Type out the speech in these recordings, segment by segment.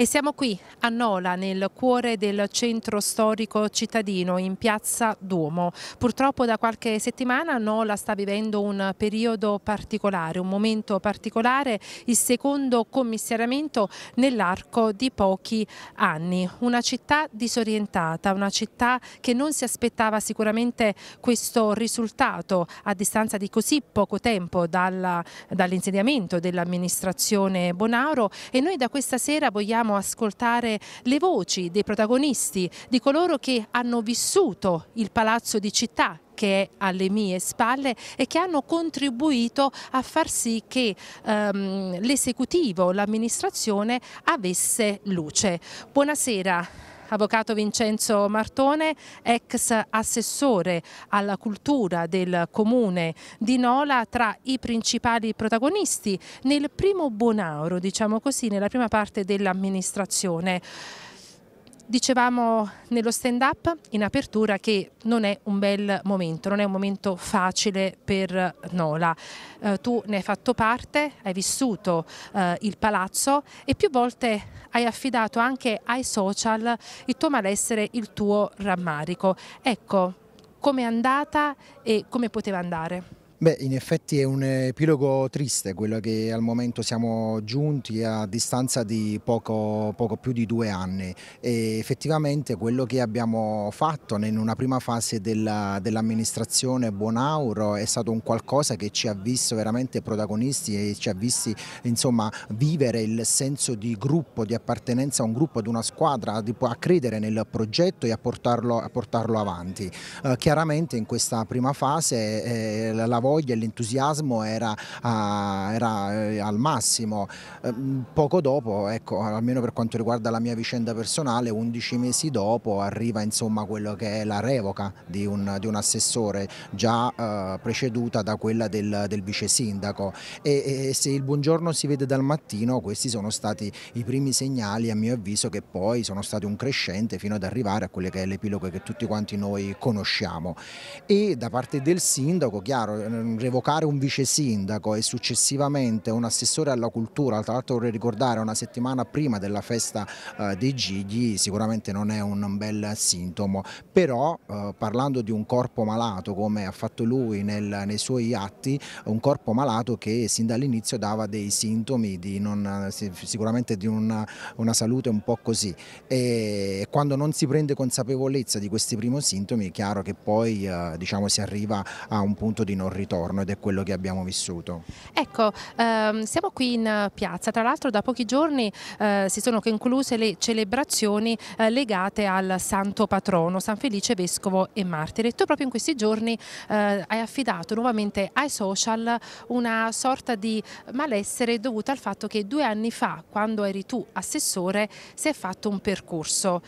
E siamo qui a Nola, nel cuore del centro storico cittadino, in piazza Duomo. Purtroppo da qualche settimana Nola sta vivendo un periodo particolare, un momento particolare, il secondo commissariamento nell'arco di pochi anni. Una città disorientata, una città che non si aspettava sicuramente questo risultato a distanza di così poco tempo dall'insediamento dell'amministrazione Bonauro e noi da questa sera vogliamo possiamo ascoltare le voci dei protagonisti, di coloro che hanno vissuto il palazzo di città che è alle mie spalle e che hanno contribuito a far sì che ehm, l'esecutivo, l'amministrazione avesse luce. Buonasera Avvocato Vincenzo Martone, ex assessore alla cultura del comune di Nola, tra i principali protagonisti nel primo buonauro, diciamo così, nella prima parte dell'amministrazione. Dicevamo nello stand up in apertura che non è un bel momento, non è un momento facile per Nola. Eh, tu ne hai fatto parte, hai vissuto eh, il palazzo e più volte hai affidato anche ai social il tuo malessere, il tuo rammarico. Ecco, com'è andata e come poteva andare? Beh, in effetti è un epilogo triste quello che al momento siamo giunti a distanza di poco, poco, più di due anni e effettivamente quello che abbiamo fatto in una prima fase dell'amministrazione dell Bonauro è stato un qualcosa che ci ha visto veramente protagonisti e ci ha visti insomma, vivere il senso di gruppo, di appartenenza a un gruppo, ad una squadra, a credere nel progetto e a portarlo, a portarlo avanti. Eh, chiaramente in questa prima fase eh, la voglia e l'entusiasmo era, a, ah, era, eh, al massimo. Ehm, poco dopo, ecco, almeno per quanto riguarda la mia vicenda personale, 11 mesi dopo arriva insomma quello che è la revoca di un, di un assessore, già eh, preceduta da quella del, del vice sindaco. E, e se il buongiorno si vede dal mattino, questi sono stati i primi segnali, a mio avviso, che poi sono stati un crescente fino ad arrivare a quelle che è l'epilogo che tutti quanti noi conosciamo. E da parte del sindaco, chiaro, revocare un vice sindaco e successivamente un assessore alla cultura, tra l'altro vorrei ricordare una settimana prima della festa eh, dei Gigli, sicuramente non è un bel sintomo, però eh, parlando di un corpo malato come ha fatto lui nel, nei suoi atti, un corpo malato che sin dall'inizio dava dei sintomi di non, sicuramente di una, una, salute un po' così e quando non si prende consapevolezza di questi primi sintomi è chiaro che poi eh, diciamo, si arriva a un punto di non ritorno ritorno ed è quello che abbiamo vissuto. Ecco, ehm, siamo qui in piazza, tra l'altro da pochi giorni eh, si sono concluse le celebrazioni eh, legate al santo patrono, San Felice Vescovo e Martire. tu proprio in questi giorni eh, hai affidato nuovamente ai social una sorta di malessere dovuta al fatto che due anni fa, quando eri tu assessore, si è fatto un percorso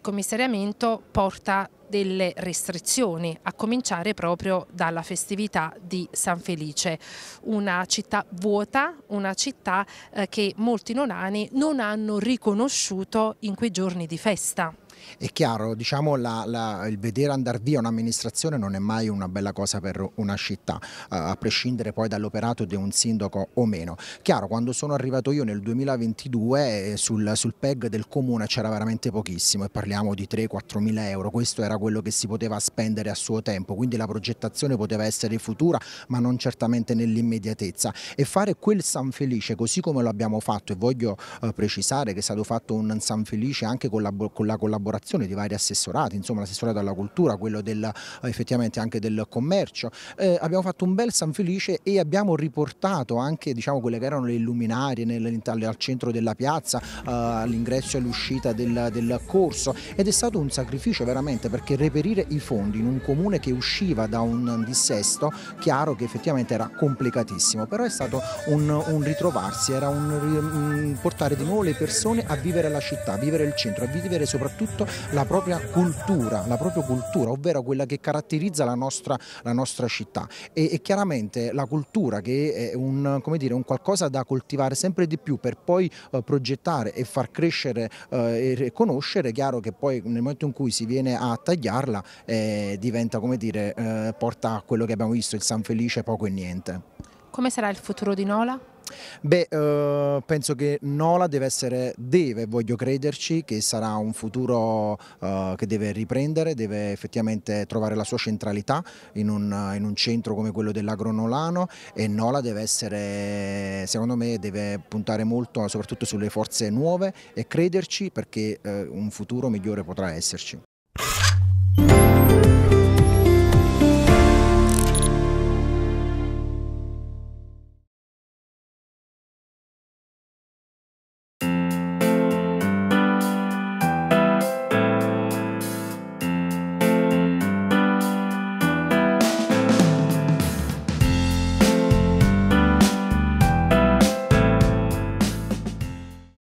commissariamento porta delle restrizioni, a cominciare proprio dalla festività di San Felice, una città vuota, una città eh, che molti nonani non hanno riconosciuto in quei giorni di festa. È chiaro, diciamo, la, la, il vedere andare via un'amministrazione non è mai una bella cosa per una città, eh, a prescindere poi dall'operato di un sindaco o meno. Chiaro, quando sono arrivato io nel 2022 eh, sul, sul PEG del comune c'era veramente pochissimo e parliamo di 3-4 mila euro, questo era quello che si poteva spendere a suo tempo, quindi la progettazione poteva essere futura ma non certamente nell'immediatezza e fare quel San Felice così come lo abbiamo fatto e voglio eh, precisare che è stato fatto un San Felice anche con la, con la collaborazione collaborazione di vari assessorati, insomma l'assessorato alla cultura, quello del, eh, effettivamente anche del commercio. Eh, abbiamo fatto un bel San Felice e abbiamo riportato anche diciamo, quelle che erano le illuminarie nel, al centro della piazza, eh, all'ingresso e all'uscita del, del corso ed è stato un sacrificio veramente perché reperire i fondi in un comune che usciva da un dissesto chiaro che effettivamente era complicatissimo, però è stato un, un ritrovarsi, era un, un portare di nuovo le persone a vivere la città, a vivere il centro, a vivere soprattutto soprattutto la propria cultura, la propria cultura ovvero quella che caratterizza la nostra, la nostra città e, e, chiaramente la cultura che è un, dire, un, qualcosa da coltivare sempre di più per poi eh, progettare e far crescere eh, e conoscere, è chiaro che poi nel momento in cui si viene a tagliarla eh, diventa come dire eh, porta a quello che abbiamo visto il San Felice poco e niente. Come sarà il futuro di Nola? Beh, eh, penso che Nola deve essere, deve, voglio crederci, che sarà un futuro eh, che deve riprendere, deve effettivamente trovare la sua centralità in un, in un centro come quello dell'agronolano e Nola deve essere, secondo me, deve puntare molto soprattutto sulle forze nuove e crederci perché eh, un futuro migliore potrà esserci.